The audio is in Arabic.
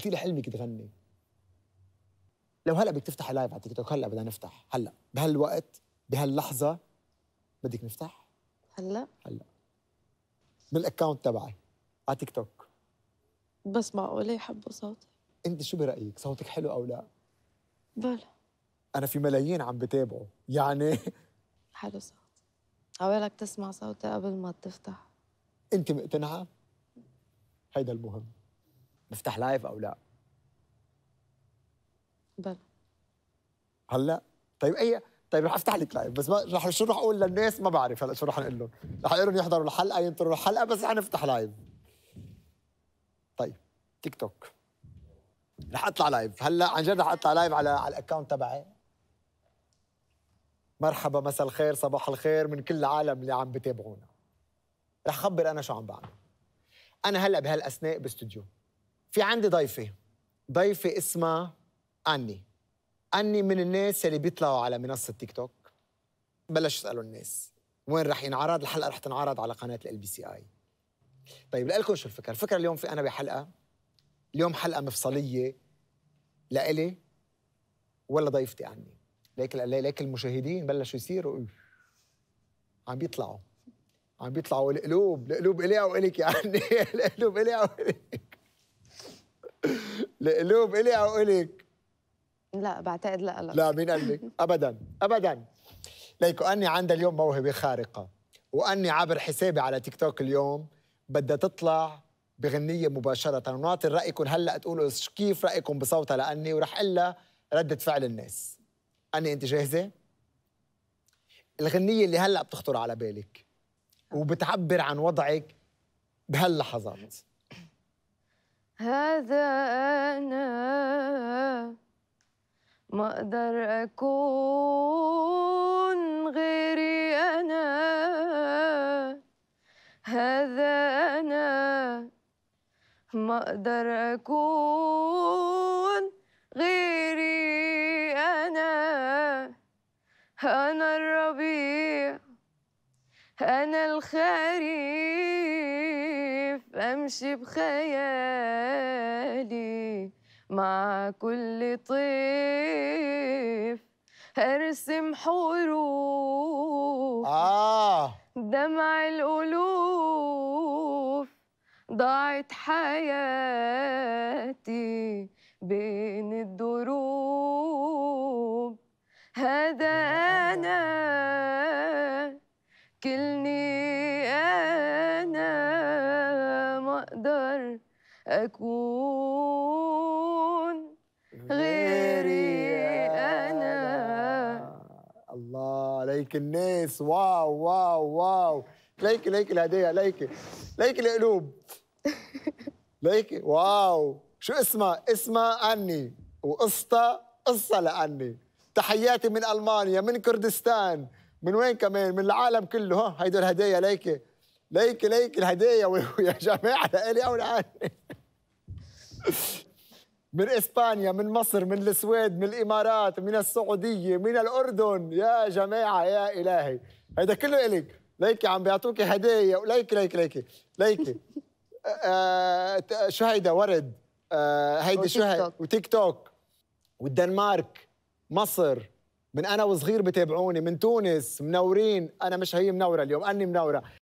قلت لي حلمك تغني لو هلا بدك تفتحي لايف على تيك توك هلا بدنا نفتح هلا بهالوقت بهاللحظه بدك نفتح هلا هلا بالاكونت تبعي على تيك توك بس معقوله يحبوا صوتي انت شو برايك صوتك حلو او لا بلا انا في ملايين عم بتابعوا يعني حلو صوتي حوالك تسمع صوتي قبل ما تفتح انت مقتنعه هيدا المهم نفتح لايف او لا بل هلا طيب اي طيب رح افتح لك لايف بس ما رح شو رح اقول للناس ما بعرف هلا شو رح نقول لهم رح اقول لهم يحضروا الحلقه ينطروا الحلقه بس رح نفتح لايف طيب تيك توك رح اطلع لايف هلا عن جد رح اطلع لايف على على الاكونت تبعي مرحبا مساء الخير صباح الخير من كل العالم اللي عم بتابعونا رح خبر انا شو عم بعمل انا هلا بهالاثناء باستوديو في عندي ضيفة ضيفة اسمها أني أني من الناس اللي بيطلعوا على منصة تيك توك بلش يسألوا الناس وين رح ينعرض الحلقة رح تنعرض على قناة ال بي سي آي طيب لكم شو الفكرة الفكرة اليوم في أنا بحلقة اليوم حلقة مفصلية لإلي ولا ضيفتي أني ليك ليك المشاهدين بلشوا يصيروا عم بيطلعوا عم بيطلعوا القلوب القلوب إلي وإلك يعني القلوب إلي وإلك القلوب الي او الك؟ لا بعتقد لا لا لا مين قال لك؟ ابدا ابدا ليكو اني عندها اليوم موهبه خارقه واني عبر حسابي على تيك توك اليوم بدها تطلع بغنيه مباشره ونعطي رايكم هلا تقولوا كيف رايكم بصوتها لاني ورح اقول رده فعل الناس اني انت جاهزه؟ الغنيه اللي هلا بتخطر على بالك وبتعبر عن وضعك بهاللحظات هذا ما اقدر اكون غيري انا هذا انا ما اقدر اكون غيري انا انا الربيع انا الخريف امشي بخيالي مع كل طيف ارسم حروف آه دمع الألوف ضاعت حياتي بين الدروب هذا أنا كلني أنا ما أقدر أكون ليك الناس واو واو واو ليك ليك الهديه ليك ليك القلوب ليك واو شو اسمها اسمها أني وقصتها قصه لاني تحياتي من المانيا من كردستان من وين كمان من العالم كله ها هيدا الهدايا ليك ليك ليك الهدايا ويا جماعه لإلي او لعني من اسبانيا من مصر من السويد من الامارات من السعوديه من الاردن يا جماعه يا الهي هيدا كله الك ليكي عم بيعطوكي هدايا ليكي ليكي ليكي ليكي آه شو هيدا ورد آه هيدي شو هيدا وتيك توك والدنمارك مصر من انا وصغير بتابعوني من تونس منورين انا مش هي منوره اليوم اني منوره